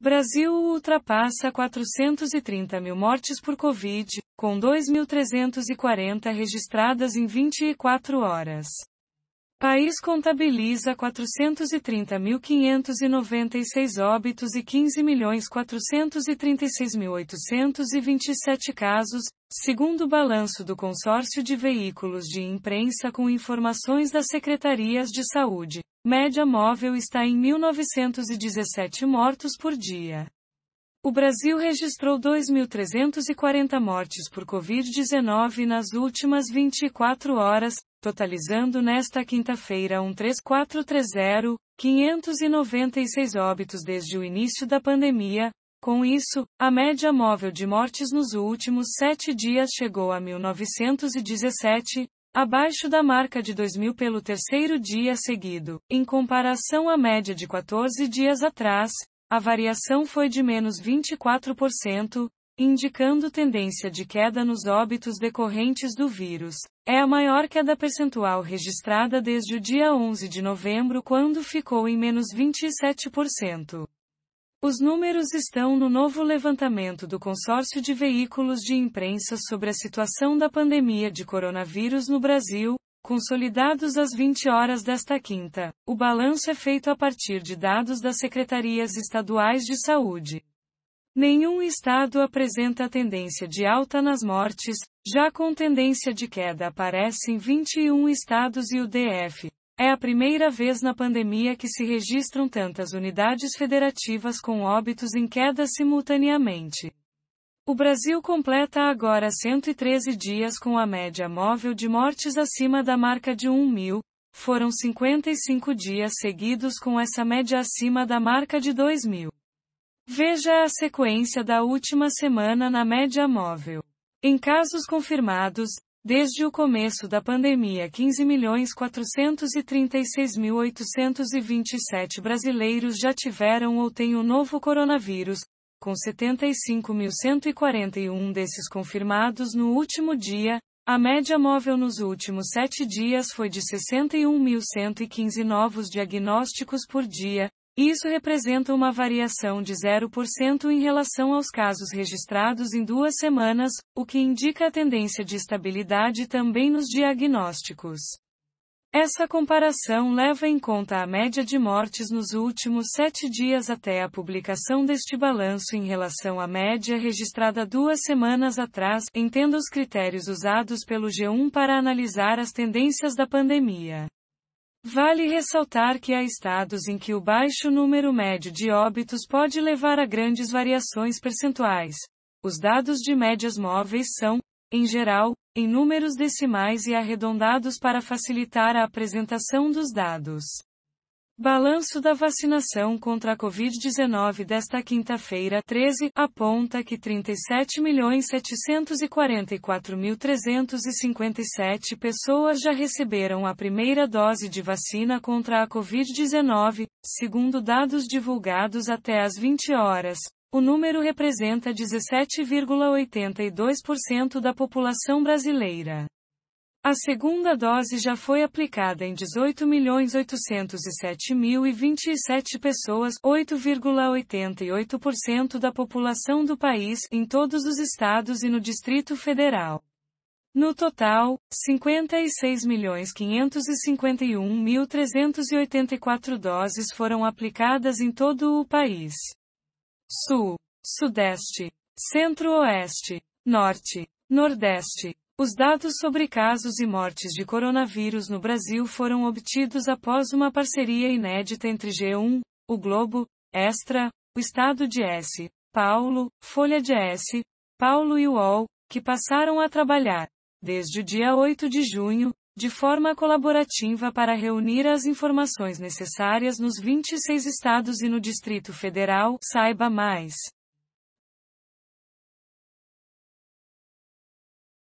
Brasil ultrapassa 430 mil mortes por Covid, com 2.340 registradas em 24 horas. País contabiliza 430.596 óbitos e 15.436.827 casos, segundo o balanço do consórcio de veículos de imprensa com informações das secretarias de saúde. Média móvel está em 1.917 mortos por dia. O Brasil registrou 2.340 mortes por Covid-19 nas últimas 24 horas, totalizando nesta quinta-feira um 3430, 596 óbitos desde o início da pandemia. Com isso, a média móvel de mortes nos últimos sete dias chegou a 1917, abaixo da marca de 2000 pelo terceiro dia seguido. Em comparação à média de 14 dias atrás, a variação foi de menos 24%, indicando tendência de queda nos óbitos decorrentes do vírus. É a maior queda percentual registrada desde o dia 11 de novembro, quando ficou em menos 27%. Os números estão no novo levantamento do Consórcio de Veículos de Imprensa sobre a situação da pandemia de coronavírus no Brasil, consolidados às 20 horas desta quinta. O balanço é feito a partir de dados das secretarias estaduais de saúde. Nenhum estado apresenta tendência de alta nas mortes, já com tendência de queda aparecem 21 estados e o DF. É a primeira vez na pandemia que se registram tantas unidades federativas com óbitos em queda simultaneamente. O Brasil completa agora 113 dias com a média móvel de mortes acima da marca de 1 mil, foram 55 dias seguidos com essa média acima da marca de 2 mil. Veja a sequência da última semana na média móvel. Em casos confirmados, desde o começo da pandemia 15.436.827 brasileiros já tiveram ou têm o novo coronavírus, com 75.141 desses confirmados no último dia, a média móvel nos últimos sete dias foi de 61.115 novos diagnósticos por dia, isso representa uma variação de 0% em relação aos casos registrados em duas semanas, o que indica a tendência de estabilidade também nos diagnósticos. Essa comparação leva em conta a média de mortes nos últimos sete dias até a publicação deste balanço em relação à média registrada duas semanas atrás. Entenda os critérios usados pelo G1 para analisar as tendências da pandemia. Vale ressaltar que há estados em que o baixo número médio de óbitos pode levar a grandes variações percentuais. Os dados de médias móveis são, em geral, em números decimais e arredondados para facilitar a apresentação dos dados. Balanço da vacinação contra a Covid-19 desta quinta-feira, 13, aponta que 37.744.357 pessoas já receberam a primeira dose de vacina contra a Covid-19, segundo dados divulgados até às 20 horas. O número representa 17,82% da população brasileira. A segunda dose já foi aplicada em 18.807.027 pessoas, 8,88% da população do país, em todos os estados e no Distrito Federal. No total, 56.551.384 doses foram aplicadas em todo o país. Sul, Sudeste, Centro-Oeste, Norte, Nordeste, os dados sobre casos e mortes de coronavírus no Brasil foram obtidos após uma parceria inédita entre G1, o Globo, Extra, o Estado de S. Paulo, Folha de S. Paulo e UOL, que passaram a trabalhar, desde o dia 8 de junho, de forma colaborativa para reunir as informações necessárias nos 26 estados e no Distrito Federal. Saiba mais.